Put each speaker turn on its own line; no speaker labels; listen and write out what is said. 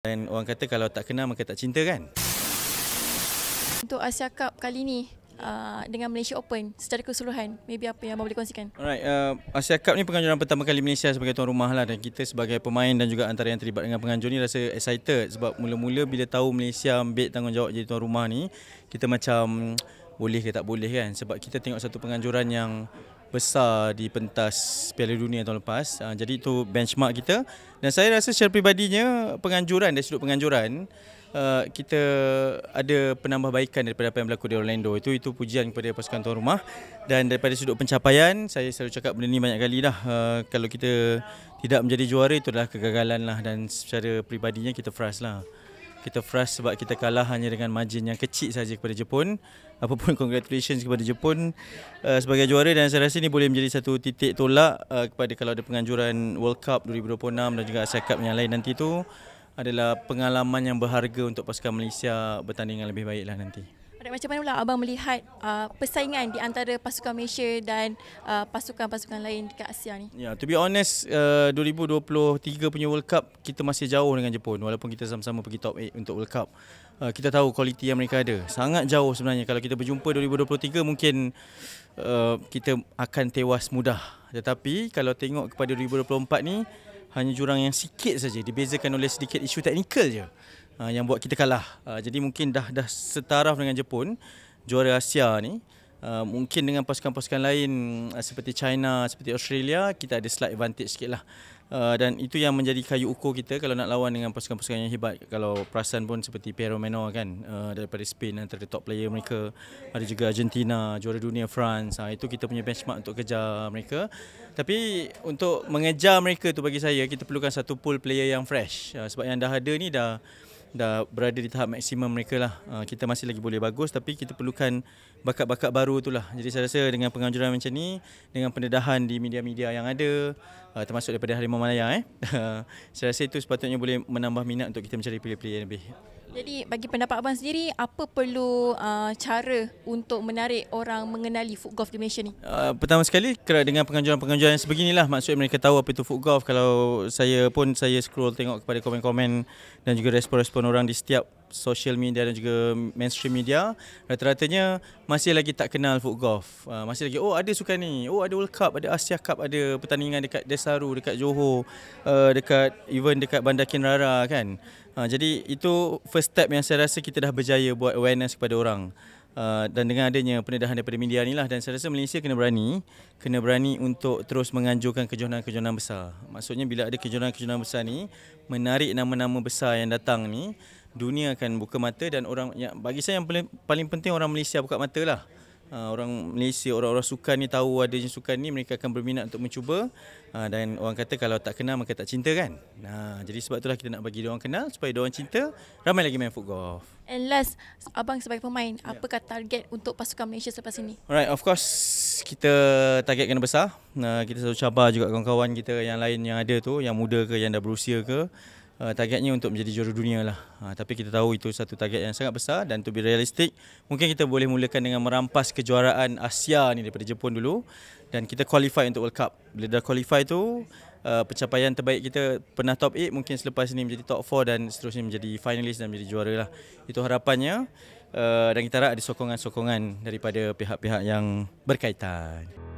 Dan orang kata kalau tak kenal maka tak cinta kan?
Untuk Asia Cup kali ini uh, dengan Malaysia Open secara keseluruhan, maybe apa yang Abang boleh kongsikan?
Alright, uh, Asia Cup ni penganjuran pertama kali Malaysia sebagai tuan rumah lah dan kita sebagai pemain dan juga antara yang terlibat dengan penganjur ni rasa excited sebab mula-mula bila tahu Malaysia ambil tanggungjawab jadi tuan rumah ni, kita macam boleh ke tak boleh kan? Sebab kita tengok satu penganjuran yang besar di pentas Piala Dunia tahun lepas. Uh, jadi itu benchmark kita dan saya rasa secara pribadinya penganjuran dari sudut penganjuran uh, kita ada penambahbaikan daripada apa yang berlaku di Orlando. Itu itu pujian kepada pasukan tuan rumah dan daripada sudut pencapaian saya selalu cakap benda ni banyak kali dah uh, ah, kalau kita tidak menjadi juara itu adalah kegagalan lah dan secara pribadinya kita frustlah. lah kita frust sebab kita kalah hanya dengan margin yang kecil saja kepada Jepun. Apapun congratulations kepada Jepun uh, sebagai juara dan saya rasa ini boleh menjadi satu titik tolak uh, kepada kalau ada penganjuran World Cup 2026 dan juga Asia Cup yang lain nanti itu adalah pengalaman yang berharga untuk pasukan Malaysia bertanding yang lebih baiklah nanti.
Adik, macam mana pula abang melihat uh, persaingan di antara pasukan Malaysia dan uh, pasukan-pasukan lain dekat Asia ni?
Ya, yeah, to be honest, uh, 2023 punya World Cup kita masih jauh dengan Jepun walaupun kita sama-sama pergi top 8 untuk World Cup. Uh, kita tahu kualiti yang mereka ada. Sangat jauh sebenarnya kalau kita berjumpa 2023 mungkin uh, kita akan tewas mudah. Tetapi kalau tengok kepada 2024 ni hanya jurang yang sikit saja dibezakan oleh sedikit isu teknikal je. Ah, yang buat kita kalah. Ah, jadi mungkin dah dah setaraf dengan Jepun juara Asia ni. Uh, mungkin dengan pasukan-pasukan lain uh, seperti China, seperti Australia, kita ada slight advantage sikit lah. Uh, dan itu yang menjadi kayu ukur kita kalau nak lawan dengan pasukan-pasukan yang hebat. Kalau perasan pun seperti Piero Menor kan, uh, daripada Spain antara top player mereka. Ada juga Argentina, juara dunia France. Uh, itu kita punya benchmark untuk kejar mereka. Tapi untuk mengejar mereka tu bagi saya, kita perlukan satu pool player yang fresh. Uh, sebab yang dah ada ni dah dah berada di tahap maksimum mereka lah. Uh, kita masih lagi boleh bagus tapi kita perlukan bakat-bakat baru tu lah. Jadi saya rasa dengan penganjuran macam ni, dengan pendedahan di media-media yang ada, uh, termasuk daripada Harimau Malaya eh. saya rasa itu sepatutnya boleh menambah minat untuk kita mencari pilihan player yang lebih
jadi bagi pendapat abang sendiri apa perlu uh, cara untuk menarik orang mengenali Food Golf di Malaysia ni? Uh,
pertama sekali kerana dengan penganjuran-penganjuran yang sebeginilah maksudnya mereka tahu apa itu Food Golf kalau saya pun saya scroll tengok kepada komen-komen dan juga respon-respon orang di setiap social media dan juga mainstream media rata-ratanya masih lagi tak kenal Food Golf. Uh, masih lagi oh ada sukan ni, oh ada World Cup, ada Asia Cup, ada pertandingan dekat Desaru, dekat Johor, uh, dekat even dekat Bandar Kinrara kan. Ha, jadi itu first step yang saya rasa kita dah berjaya buat awareness kepada orang. Uh, dan dengan adanya pendedahan daripada media ni lah dan saya rasa Malaysia kena berani kena berani untuk terus menganjurkan kejohanan-kejohanan besar maksudnya bila ada kejohanan-kejohanan besar ni menarik nama-nama besar yang datang ni dunia akan buka mata dan orang yang, bagi saya yang paling, paling penting orang Malaysia buka mata lah Ah, orang Malaysia, orang-orang sukan ni tahu ada jenis sukan ni mereka akan berminat untuk mencuba ah, dan orang kata kalau tak kenal maka tak cinta kan. Nah, jadi sebab itulah kita nak bagi dia orang kenal supaya dia orang cinta ramai lagi main foot golf.
And last, abang sebagai pemain, yeah. apakah target untuk pasukan Malaysia selepas ini?
Alright, of course kita target kena besar. Nah, kita selalu cabar juga kawan-kawan kita yang lain yang ada tu, yang muda ke yang dah berusia ke. Eh, targetnya untuk menjadi juara dunia lah. Eh, tapi kita tahu itu satu target yang sangat besar dan to be realistic, mungkin kita boleh mulakan dengan merampas kejuaraan Asia ni daripada Jepun dulu dan kita qualify untuk World Cup. Bila dah qualify tu, eh, pencapaian terbaik kita pernah top 8 mungkin selepas ni menjadi top 4 dan seterusnya menjadi finalist dan menjadi juara lah. Itu harapannya dan kita harap ada sokongan-sokongan daripada pihak-pihak yang berkaitan.